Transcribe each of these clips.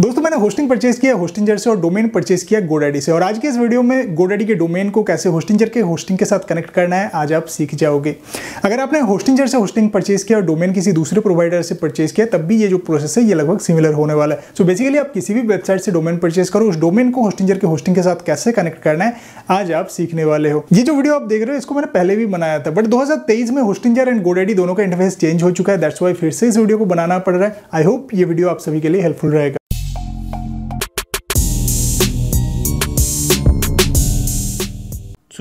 दोस्तों मैंने hosting purchase किया होस्टिंगजर से और डोमेन परचेज किया गोडाडी से और आज के इस वीडियो में गोडाडी के डोमेन को कैसे होस्टिंगजर के होस्टिंग के साथ कनेक्ट करना है आज आप सीख जाओगे अगर आपने होस्टिंगजर से होस्टिंग परचेज किया और डोमेन किसी दूसरे प्रोवाइडर से परचेज किया तब भी ये जो प्रोसेस है ये लगभग सिमिलर होने वाला है सो so बेसिकली आप किसी भी वेबसाइट से डोमेन परचेज करो उस डोमेन को होस्टिंगजर के होस्टिंग के साथ कैसे कनेक्ट करना है आज आप सीखने वाले हो ये जो वीडियो आप देख रहे हो इसको मैंने पहले भी बनाया था बट दो में होस्टिंगजर एंड गोडाडी दोनों का इंटरफेस चेंज हो चुका है दैट्स वाई फिर से इस वीडियो को बनाना पड़ रहा है आई होप ये वीडियो आप सभी के लिए हेल्पफुल रहेगा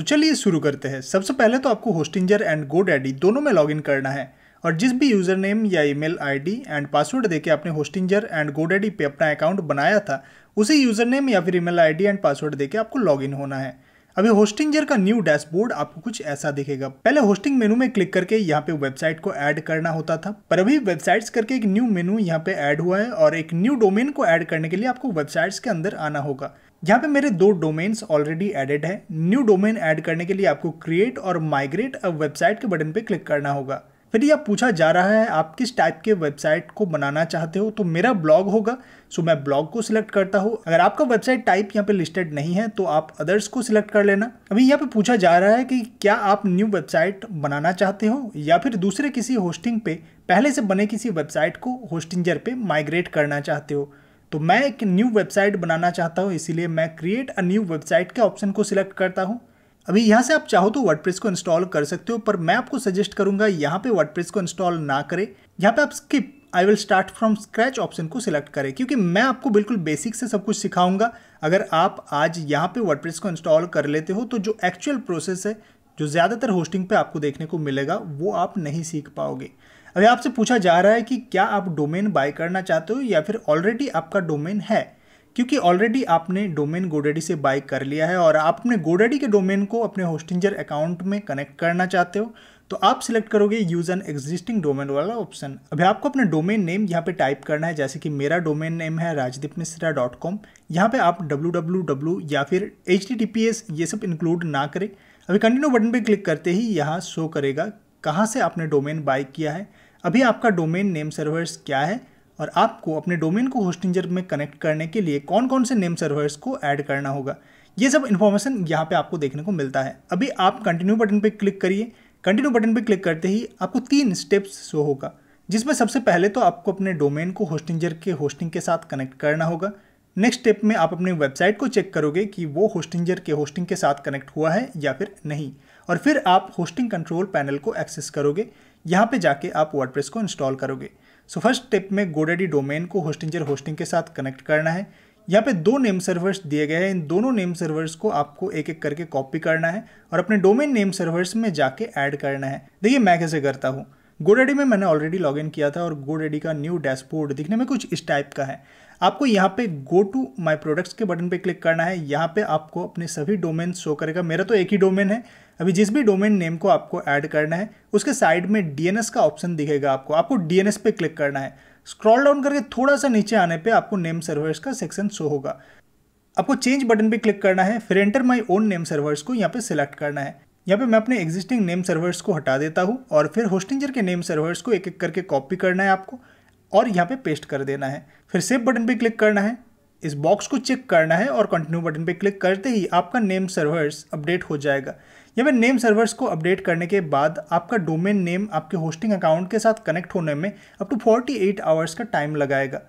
चलिए शुरू करते हैं सबसे पहले तो आपको होस्टिंजर एंड गो डैडी दोनों में लॉगिन करना है और जिस भी यूज़र नेम या ईमेल आईडी एंड पासवर्ड देके आपने होस्टिंजर एंड गो डैडी पे अपना अकाउंट बनाया था उसी यूज़र नेम या फिर ईमेल आईडी एंड पासवर्ड देके आपको लॉगिन होना है अभी होस्टिंजर का न्यू डैशबोर्ड आपको कुछ ऐसा दिखेगा पहले होस्टिंग मेनू में क्लिक करके यहाँ पे वेबसाइट को ऐड करना होता था पर अभी वेबसाइट्स करके एक न्यू मेनू यहाँ पे ऐड हुआ है और एक न्यू डोमेन को ऐड करने के लिए आपको वेबसाइट्स के अंदर आना होगा यहाँ पे मेरे दो डोमेन्स ऑलरेडी एडेड है न्यू डोमेन ऐड करने के लिए आपको क्रिएट और माइग्रेट अ वेबसाइट के बटन पे क्लिक करना होगा फिर यह पूछा जा रहा है आप किस टाइप के वेबसाइट को बनाना चाहते हो तो मेरा ब्लॉग होगा सो मैं ब्लॉग को सिलेक्ट करता हूँ अगर आपका वेबसाइट टाइप यहाँ पे लिस्टेड नहीं है तो आप अदर्स को सिलेक्ट कर लेना अभी यहाँ पे पूछा जा रहा है कि क्या आप न्यू वेबसाइट बनाना चाहते हो या फिर दूसरे किसी होस्टिंग पे पहले से बने किसी वेबसाइट को होस्टिंजर पे माइग्रेट करना चाहते हो तो मैं एक न्यू वेबसाइट बनाना चाहता हूँ इसीलिए मैं क्रिएट अ न्यू वेबसाइट के ऑप्शन को सिलेक्ट करता हूँ अभी यहाँ से आप चाहो तो वर्ड को इंस्टॉल कर सकते हो पर मैं आपको सजेस्ट करूंगा यहाँ पे वर्ड को इंस्टॉल ना करें यहाँ पे आप skip I will start from scratch option को सिलेक्ट करें क्योंकि मैं आपको बिल्कुल बेसिक से सब कुछ सिखाऊंगा अगर आप आज यहाँ पे वर्डप्रेस को इंस्टॉल कर लेते हो तो जो एक्चुअल प्रोसेस है जो ज़्यादातर होस्टिंग पे आपको देखने को मिलेगा वो आप नहीं सीख पाओगे अभी आपसे पूछा जा रहा है कि क्या आप डोमेन बाय करना चाहते हो या फिर ऑलरेडी आपका डोमेन है क्योंकि ऑलरेडी आपने डोमेन गोडेडी से बाय कर लिया है और आप अपने गोडेडी के डोमेन को अपने होस्टिंजर अकाउंट में कनेक्ट करना चाहते हो तो आप सिलेक्ट करोगे यूज़ एन एग्जिस्टिंग डोमेन वाला ऑप्शन अभी आपको अपने डोमेन नेम यहाँ पे टाइप करना है जैसे कि मेरा डोमेन नेम है राजदीप मिश्रा डॉट कॉम यहाँ पर आप डब्ल्यू डब्लू या फिर एच टी पी एस ये सब इंक्लूड ना करें अभी कंटिन्यू बटन पर क्लिक करते ही यहाँ शो करेगा कहाँ से आपने डोमेन बाई किया है अभी आपका डोमेन नेम सर्वर्स क्या है और आपको अपने डोमेन को होस्टिंजर में कनेक्ट करने के लिए कौन कौन से नेम सर्वर्स को ऐड करना होगा ये सब इन्फॉर्मेशन यहाँ पे आपको देखने को मिलता है अभी आप कंटिन्यू बटन पे क्लिक करिए कंटिन्यू बटन पे क्लिक करते ही आपको तीन स्टेप्स शो होगा जिसमें सबसे पहले तो आपको अपने डोमेन को होस्टिंजर के होस्टिंग के साथ कनेक्ट करना होगा नेक्स्ट स्टेप में आप अपनी वेबसाइट को चेक करोगे कि वो होस्टिंजर के होस्टिंग के साथ कनेक्ट हुआ है या फिर नहीं और फिर आप होस्टिंग कंट्रोल पैनल को एक्सेस करोगे यहाँ पे जाके आप वर्डप्रेस को इंस्टॉल करोगे सो फर्स्ट स्टेप में गोडेडी डोमेन को होस्टिंजर होस्टिंग के साथ कनेक्ट करना है यहाँ पे दो नेम सर्वर्स दिए गए हैं इन दोनों नेम सर्वर्स को आपको एक एक करके कॉपी करना है और अपने डोमेन नेम सर्वर्स में जाके ऐड करना है देखिए मैं कैसे करता हूँ गोडेडी में मैंने ऑलरेडी लॉगिन किया था और गोडेडी का न्यू डैशबोर्ड दिखने में कुछ इस टाइप का है आपको यहाँ पे गो टू माय प्रोडक्ट्स के बटन पे क्लिक करना है यहाँ पे आपको अपने सभी डोमेन शो करेगा मेरा तो एक ही डोमेन है अभी जिस भी डोमेन नेम को आपको ऐड करना है उसके साइड में डीएनएस का ऑप्शन दिखेगा आपको आपको डीएनएस पे क्लिक करना है स्क्रॉल डाउन करके थोड़ा सा नीचे आने पर आपको नेम सर्वर्स का सेक्शन शो होगा आपको चेंज बटन पर क्लिक करना है फिर enter my own name servers को यहाँ पे सिलेक्ट करना है यहाँ पे मैं अपने एग्जिस्टिंग नेम सर्वर्स को हटा देता हूँ और फिर होस्टिंजर के नेम सर्वर्स को एक एक करके कॉपी करना है आपको और यहाँ पे पेस्ट कर देना है फिर सेव बटन पे क्लिक करना है इस बॉक्स को चेक करना है और कंटिन्यू बटन पे क्लिक करते ही आपका नेम सर्वर्स अपडेट हो जाएगा या फिर नेम सर्वर्स को अपडेट करने के बाद आपका डोमेन नेम आपके होस्टिंग अकाउंट के साथ कनेक्ट होने में अप टू 48 आवर्स का टाइम लगाएगा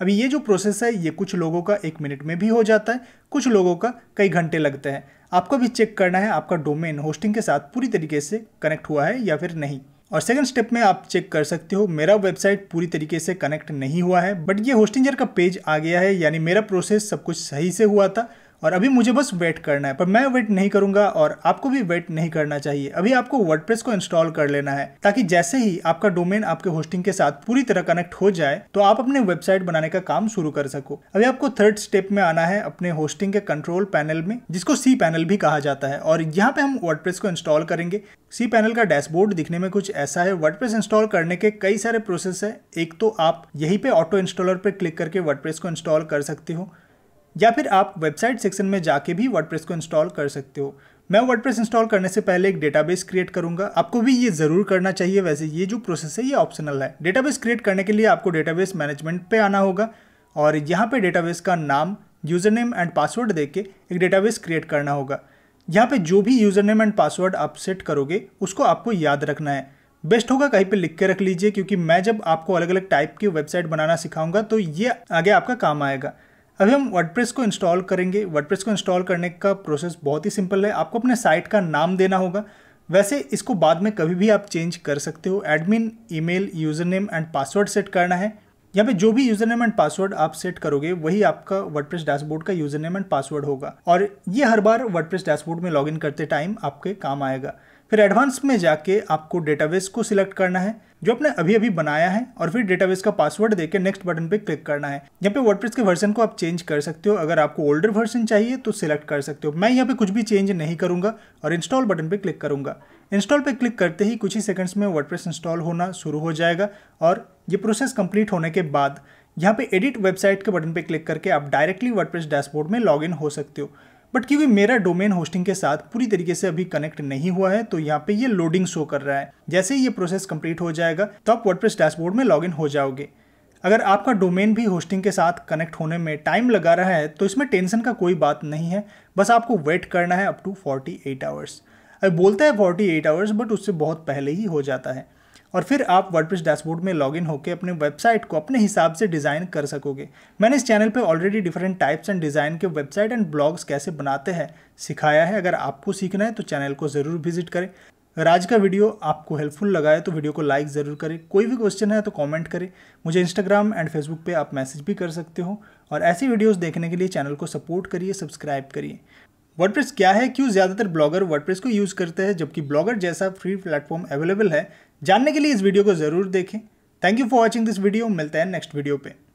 अभी ये जो प्रोसेस है ये कुछ लोगों का एक मिनट में भी हो जाता है कुछ लोगों का कई घंटे लगते हैं आपको भी चेक करना है आपका डोमेन होस्टिंग के साथ पूरी तरीके से कनेक्ट हुआ है या फिर नहीं और सेकंड स्टेप में आप चेक कर सकते हो मेरा वेबसाइट पूरी तरीके से कनेक्ट नहीं हुआ है बट ये होस्टिंजर का पेज आ गया है यानी मेरा प्रोसेस सब कुछ सही से हुआ था और अभी मुझे बस वेट करना है पर मैं वेट नहीं करूंगा और आपको भी वेट नहीं करना चाहिए अभी आपको वर्डप्रेस को इंस्टॉल कर लेना है ताकि जैसे ही आपका डोमेन आपके होस्टिंग के साथ पूरी तरह कनेक्ट हो जाए तो आप अपने वेबसाइट बनाने का काम शुरू कर सको अभी आपको थर्ड स्टेप में आना है अपने होस्टिंग के कंट्रोल पैनल में जिसको सी पैनल भी कहा जाता है और यहाँ पे हम वर्डप्रेस को इंस्टॉल करेंगे सी पैनल का डैशबोर्ड दिखने में कुछ ऐसा है वर्डप्रेस इंस्टॉल करने के कई सारे प्रोसेस है एक तो आप यही पे ऑटो इंस्टॉलर पर क्लिक करके वर्डप्रेस को इंस्टॉल कर सकते हो या फिर आप वेबसाइट सेक्शन में जाके भी वर्डप्रेस को इंस्टॉल कर सकते हो मैं वर्डप्रेस इंस्टॉल करने से पहले एक डेटाबेस क्रिएट करूंगा आपको भी ये ज़रूर करना चाहिए वैसे ये जो प्रोसेस है ये ऑप्शनल है डेटाबेस क्रिएट करने के लिए आपको डेटाबेस मैनेजमेंट पे आना होगा और यहाँ पे डेटाबेस का नाम यूज़र नेम एंड पासवर्ड दे के एक डेटाबेस क्रिएट करना होगा यहाँ पे जो भी यूज़र नेम एंड पासवर्ड आप सेट करोगे उसको आपको याद रखना है बेस्ट होगा कहीं पे लिख के रख लीजिए क्योंकि मैं जब आपको अलग अलग टाइप की वेबसाइट बनाना सिखाऊंगा तो ये आगे आपका काम आएगा अभी हम वर्डप्रेस को इंस्टॉल करेंगे वर्डप्रेस को इंस्टॉल करने का प्रोसेस बहुत ही सिंपल है आपको अपने साइट का नाम देना होगा वैसे इसको बाद में कभी भी आप चेंज कर सकते हो admin email user name and password set करना है यहाँ पे जो भी यूज़र नेम एंड पासवर्ड आप सेट करोगे वही आपका वर्डप्रेस डैशबोर्ड का यूज़र नेम एंड पासवर्ड होगा और ये हर बार वर्डप्रेस डैशबोर्ड में लॉगिन करते टाइम आपके काम आएगा फिर एडवांस में जाके आपको डेटाबेस को सिलेक्ट करना है जो आपने अभी अभी बनाया है और फिर डेटाबेस का पासवर्ड देकर नेक्स्ट बटन पे क्लिक करना है यहाँ पे वर्डप्रेस के वर्जन को आप चेंज कर सकते हो अगर आपको ओल्डर वर्जन चाहिए तो सिलेक्ट कर सकते हो मैं यहाँ पे कुछ भी चेंज नहीं करूँगा और इंस्टॉल बटन पे क्लिक करूँगा इंस्टॉल पे क्लिक करते ही कुछ ही सेकंड्स में वर्डप्रेस इंस्टॉल होना शुरू हो जाएगा और ये प्रोसेस कंप्लीट होने के बाद यहाँ पे एडिट वेबसाइट के बटन पे क्लिक करके आप डायरेक्टली वर्डप्रेस डैशबोर्ड में लॉग हो सकते हो बट क्योंकि मेरा डोमेन होस्टिंग के साथ पूरी तरीके से अभी कनेक्ट नहीं हुआ है तो यहाँ पे ये लोडिंग शो कर रहा है जैसे ही ये प्रोसेस कंप्लीट हो जाएगा तो आप वर्डप्रेस डैशबोर्ड में लॉगिन हो जाओगे अगर आपका डोमेन भी होस्टिंग के साथ कनेक्ट होने में टाइम लगा रहा है तो इसमें टेंशन का कोई बात नहीं है बस आपको वेट करना है अप टू 48 आवर्स अब बोलता है 48 आवर्स बट उससे बहुत पहले ही हो जाता है और फिर आप वर्डप्रेस डैशबोर्ड में लॉगिन होकर अपने वेबसाइट को अपने हिसाब से डिज़ाइन कर सकोगे मैंने इस चैनल पे already different types and design के वेबसाइट एंड ब्लॉग्स कैसे बनाते हैं सिखाया है अगर आपको सीखना है तो चैनल को ज़रूर विजिट करें अगर आज का वीडियो आपको हेल्पफुल लगा है तो वीडियो को लाइक ज़रूर करें कोई भी क्वेश्चन है तो कमेंट करें मुझे इंस्टाग्राम एंड फेसबुक पे आप मैसेज भी कर सकते हो और ऐसी वीडियोस देखने के लिए चैनल को सपोर्ट करिए सब्सक्राइब करिए वर्डप्रेस क्या है क्यों ज़्यादातर ब्लॉगर वर्डप्रेस को यूज़ करते हैं जबकि ब्लॉगर जैसा फ्री प्लेटफॉर्म अवेलेबल है जानने के लिए इस वीडियो को ज़रूर देखें thank you for watching this video मिलते हैं नेक्स्ट वीडियो पर